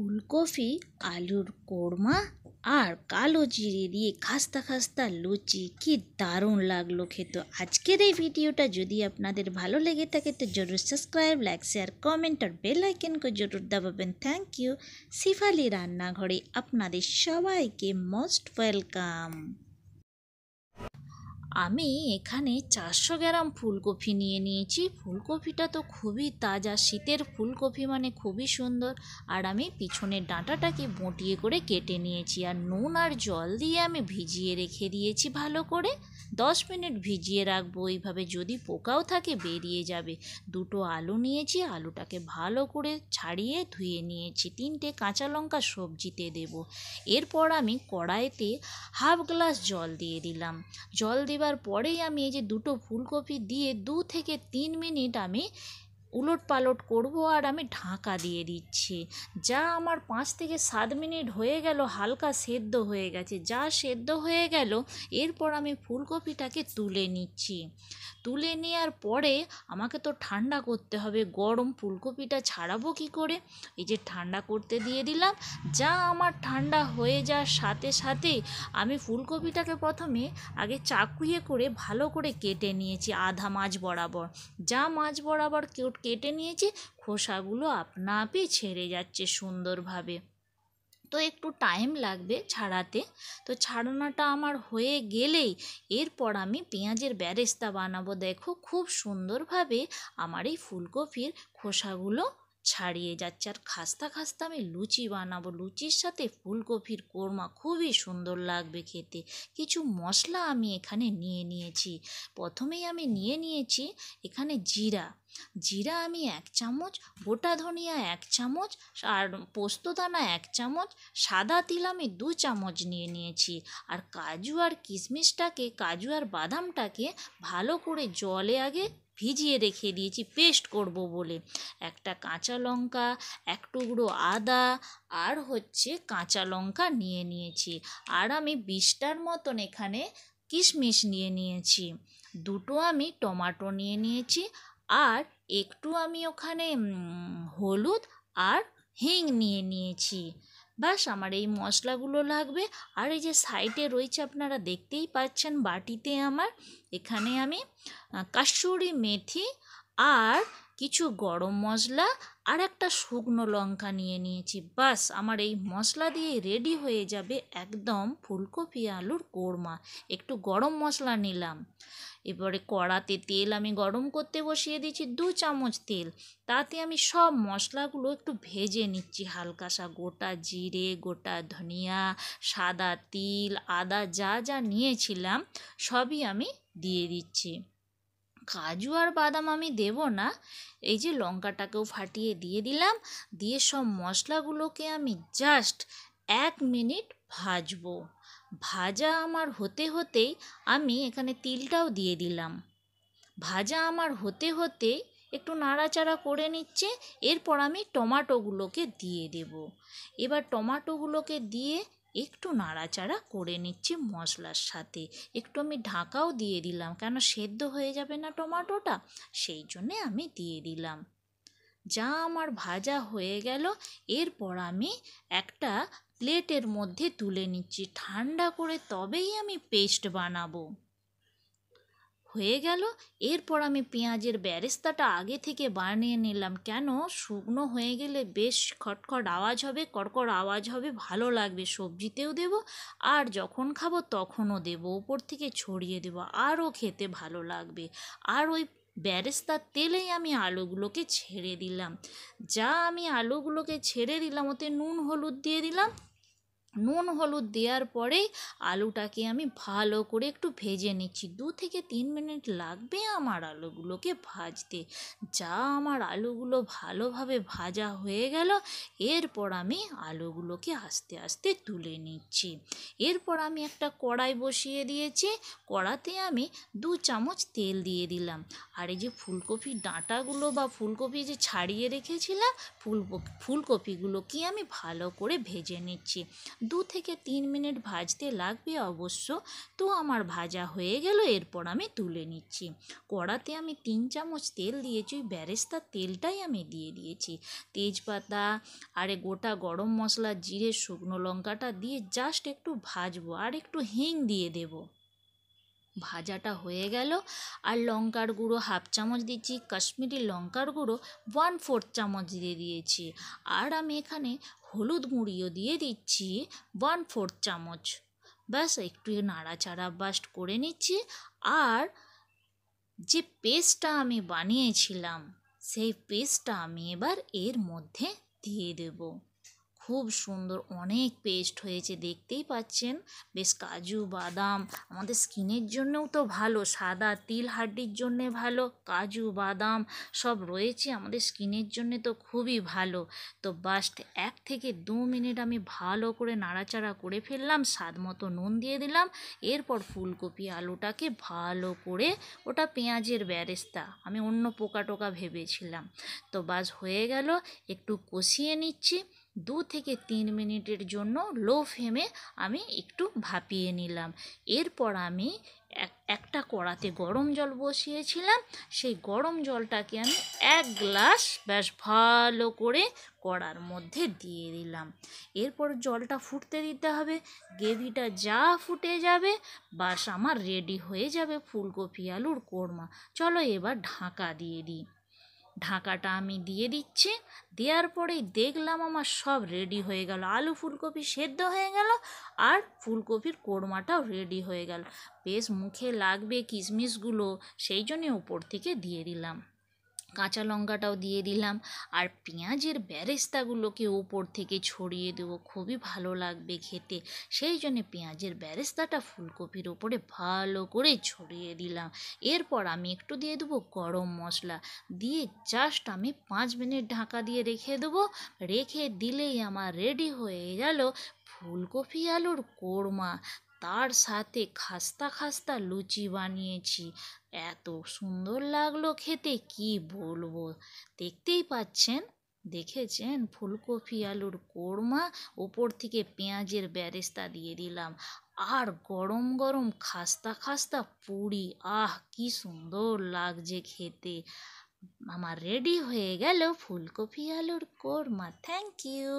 ফুলকপি আলুর কোরমা আর কালো জিরে দিয়ে খাস্তা খাস্তা লুচি কি দারুণ লাগলো খেতো আজকের এই ভিডিওটা যদি আপনাদের ভালো লেগে থাকে তো জরুর সাবস্ক্রাইব লাইক শেয়ার কমেন্ট আর বেল আইকনকে জরুর দাবাবেন থ্যাংক ইউ সিফালি রান্নাঘরে আপনাদের সবাইকে মোস্ট ওয়েলকাম আমি এখানে চারশো গ্রাম ফুলকপি নিয়ে নিয়েছি ফুলকপিটা তো খুবই তাজা শীতের ফুলকপি মানে খুবই সুন্দর আর আমি পিছনের ডাঁটাটাকে বটিয়ে করে কেটে নিয়েছি আর নুন আর জল দিয়ে আমি ভিজিয়ে রেখে দিয়েছি ভালো করে দশ মিনিট ভিজিয়ে রাখবো এইভাবে যদি পোকাও থাকে বেরিয়ে যাবে দুটো আলু নিয়েছি আলুটাকে ভালো করে ছাড়িয়ে ধুয়ে নিয়েছি তিনটে কাঁচা লঙ্কা সবজিতে দেব এরপর আমি কড়াইতে হাফ গ্লাস জল দিয়ে দিলাম জল দেওয়া দেওয়ার পরেই আমি এই যে দুটো ফুলকপি দিয়ে দু থেকে তিন মিনিট আমি উলট পালট করবো আর আমি ঢাকা দিয়ে দিচ্ছি যা আমার পাঁচ থেকে সাত মিনিট হয়ে গেল হালকা সেদ্ধ হয়ে গেছে যা সেদ্ধ হয়ে গেল এরপর আমি ফুলকপিটাকে তুলে নিচ্ছি তুলে নেওয়ার পরে আমাকে তো ঠান্ডা করতে হবে গরম ফুলকপিটা ছাড়াবো কি করে এই যে ঠান্ডা করতে দিয়ে দিলাম যা আমার ঠান্ডা হয়ে যাওয়ার সাথে সাথে আমি ফুলকপিটাকে প্রথমে আগে চাকুয়ে করে ভালো করে কেটে নিয়েছি আধা মাছ বরাবর যা মাছ বরাবর কেউ কেটে নিয়েছে খোসাগুলো আপনা আপই ছেড়ে যাচ্ছে সুন্দরভাবে তো একটু টাইম লাগবে ছাড়াতে তো ছাড়ানোটা আমার হয়ে গেলেই এরপর আমি পেঁয়াজের ব্যারেস্তা বানাবো দেখো খুব সুন্দরভাবে আমার এই ফুলকপির খোসাগুলো ছাড়িয়ে যাচ্ছে আর খাস্তা খাস্তা আমি লুচি বানাবো লুচির সাথে ফুলকপির কোরমা খুবই সুন্দর লাগবে খেতে কিছু মশলা আমি এখানে নিয়ে নিয়েছি প্রথমেই আমি নিয়ে নিয়েছি এখানে জিরা জিরা আমি এক চামচ গোটা ধনিয়া এক চামচ আর পোস্তদানা এক চামচ সাদা তিল আমি দু চামচ নিয়ে নিয়েছি আর কাজু আর কিশমিশটাকে কাজু আর বাদামটাকে ভালো করে জলে আগে ভিজিয়ে রেখে দিয়েছি পেস্ট করব বলে একটা কাঁচা লঙ্কা এক টুকরো আদা আর হচ্ছে কাঁচা লঙ্কা নিয়ে নিয়েছি আর আমি বিশটার মতন এখানে কিশমিশ নিয়ে নিয়েছি দুটো আমি টমাটো নিয়ে নিয়েছি আর একটু আমি ওখানে হলুদ আর হিং নিয়ে নিয়েছি ব্যাস আমার এই মশলাগুলো লাগবে আর এই যে সাইডে রয়েছে আপনারা দেখতেই পাচ্ছেন বাটিতে আমার এখানে আমি কাশুরি মেথি আর কিছু গরম মশলা আর একটা শুকনো লঙ্কা নিয়ে নিয়েছি বাস আমার এই মশলা দিয়ে রেডি হয়ে যাবে একদম ফুলকপি আলুর কোরমা একটু গরম মশলা নিলাম এবারে কড়াতে তেল আমি গরম করতে বসিয়ে দিচ্ছি দু চামচ তেল তাতে আমি সব মশলাগুলো একটু ভেজে নিচ্ছি হালকা সা গোটা জিরে গোটা ধনিয়া সাদা তিল আদা যা যা নিয়েছিলাম সবই আমি দিয়ে দিচ্ছি কাজু আর বাদাম আমি দেব না এই যে লঙ্কাটাকেও ফাটিয়ে দিয়ে দিলাম দিয়ে সব মশলাগুলোকে আমি জাস্ট এক মিনিট ভাজবো ভাজা আমার হতে হতেই আমি এখানে তিলটাও দিয়ে দিলাম ভাজা আমার হতে হতে একটু নাড়াচাড়া করে নিচ্ছে এরপর আমি টমাটোগুলোকে দিয়ে দেব এবার টমাটোগুলোকে দিয়ে একটু নাড়াচাড়া করে নিচ্ছি মশলার সাথে একটু আমি ঢাকাও দিয়ে দিলাম কেন সেদ্ধ হয়ে যাবে না টমাটোটা সেই জন্যে আমি দিয়ে দিলাম যা আমার ভাজা হয়ে গেল এরপর আমি একটা প্লেটের মধ্যে তুলে নিচ্ছি ঠান্ডা করে তবেই আমি পেস্ট বানাবো হয়ে গেল এরপর আমি পেঁয়াজের ব্যারেস্তাটা আগে থেকে বানিয়ে নিলাম কেন শুকনো হয়ে গেলে বেশ খটখট আওয়াজ হবে কড়কড় আওয়াজ হবে ভালো লাগবে সবজিতেও দেব আর যখন খাবো তখনও দেব ওপর থেকে ছড়িয়ে দেব আরও খেতে ভালো লাগবে আর ওই ব্যারেস্তার তেলেই আমি আলুগুলোকে ছেড়ে দিলাম যা আমি আলুগুলোকে ছেড়ে দিলাম ওতে নুন হলুদ দিয়ে দিলাম নুন হলুদ দেওয়ার পরেই আলুটাকে আমি ভালো করে একটু ভেজে নিচ্ছি দু থেকে তিন মিনিট লাগবে আমার আলুগুলোকে ভাজতে যা আমার আলুগুলো ভালোভাবে ভাজা হয়ে গেল এরপর আমি আলুগুলোকে আস্তে আস্তে তুলে নিচ্ছি এরপর আমি একটা কড়াই বসিয়ে দিয়েছি কড়াতে আমি দু চামচ তেল দিয়ে দিলাম আর এই যে ফুলকপির ডাঁটাগুলো বা ফুলকপি যে ছাড়িয়ে রেখেছিলাম ফুল ফুলকপিগুলোকে আমি ভালো করে ভেজে নিচ্ছি দু থেকে তিন মিনিট ভাজতে লাগবে অবশ্য তো আমার ভাজা হয়ে গেল এরপর আমি তুলে নিচ্ছি কড়াতে আমি তিন চামচ তেল দিয়েছি ওই ব্যারেস্তার তেলটাই আমি দিয়ে দিয়েছি তেজপাতা আরে গোটা গরম মশলা জিরে শুকনো লঙ্কাটা দিয়ে জাস্ট একটু ভাজবো আর একটু হিং দিয়ে দেবো ভাজাটা হয়ে গেল আর লঙ্কার গুঁড়ো হাফ চামচ দিচ্ছি কাশ্মীরি লঙ্কার গুঁড়ো ওয়ান ফোর্থ চামচ দিয়ে দিয়েছি আর আমি এখানে হলুদ মুড়িও দিয়ে দিচ্ছি ওয়ান ফোর্থ চামচ ব্যাস একটু নাড়াচাড়া বাস্ট করে নিচ্ছি আর যে পেস্টটা আমি বানিয়েছিলাম সেই পেস্টটা আমি এবার এর মধ্যে দিয়ে দেবো খুব সুন্দর অনেক পেস্ট হয়েছে দেখতেই পাচ্ছেন বেশ কাজু বাদাম আমাদের স্কিনের জন্যও তো ভালো সাদা তিল হাড্ডির জন্যে ভালো কাজু বাদাম সব রয়েছে আমাদের স্কিনের জন্য তো খুবই ভালো তো বাস্ট এক থেকে দু মিনিট আমি ভালো করে নাড়াচাড়া করে ফেললাম স্বাদ মতো নুন দিয়ে দিলাম এরপর ফুলকপি আলুটাকে ভালো করে ওটা পেঁয়াজের ব্যারেস্তা আমি অন্য পোকা টোকা ভেবেছিলাম তো বাস হয়ে গেল একটু কষিয়ে নিচ্ছি দু থেকে তিন মিনিটের জন্য লো ফ্লেমে আমি একটু ভাপিয়ে নিলাম এরপর আমি একটা কড়াতে গরম জল বসিয়েছিলাম সেই গরম জলটাকে আমি এক গ্লাস বেশ ভালো করে কড়ার মধ্যে দিয়ে দিলাম এরপর জলটা ফুটতে দিতে হবে গ্রেভিটা যা ফুটে যাবে বাস আমার রেডি হয়ে যাবে ফুলকপি আলুর কোরমা চলো এবার ঢাকা দিয়ে দিই ঢাকাটা আমি দিয়ে দিচ্ছি দেওয়ার পরেই দেখলাম আমার সব রেডি হয়ে গেল আলু ফুলকপি সেদ্ধ হয়ে গেল আর ফুলকপির কোরমাটাও রেডি হয়ে গেল বেশ মুখে লাগবে কিশমিশগুলো সেই জন্যে উপর থেকে দিয়ে দিলাম কাঁচা লঙ্কাটাও দিয়ে দিলাম আর পেঁয়াজের ব্যারেস্তাগুলোকে ওপর থেকে ছড়িয়ে দেবো খুবই ভালো লাগবে খেতে সেই জন্যে পেঁয়াজের ব্যারেস্তাটা ফুলকপির ওপরে ভালো করে ছড়িয়ে দিলাম এরপর আমি একটু দিয়ে দেবো গরম মশলা দিয়ে জাস্ট আমি পাঁচ মিনিট ঢাকা দিয়ে রেখে দেবো রেখে দিলেই আমার রেডি হয়ে গেল ফুলকপি আলুর কোরমা তার সাথে খাস্তা খাস্তা লুচি বানিয়েছি এত সুন্দর লাগলো খেতে কি বলবো দেখতেই পাচ্ছেন দেখেছেন ফুলকপি আলুর কোরমা ওপর থেকে পেঁয়াজের ব্যারেস্তা দিয়ে দিলাম আর গরম গরম খাস্তা খাস্তা পুরি আহ কি সুন্দর লাগছে খেতে আমার রেডি হয়ে গেল ফুলকপি আলুর কোরমা থ্যাংক ইউ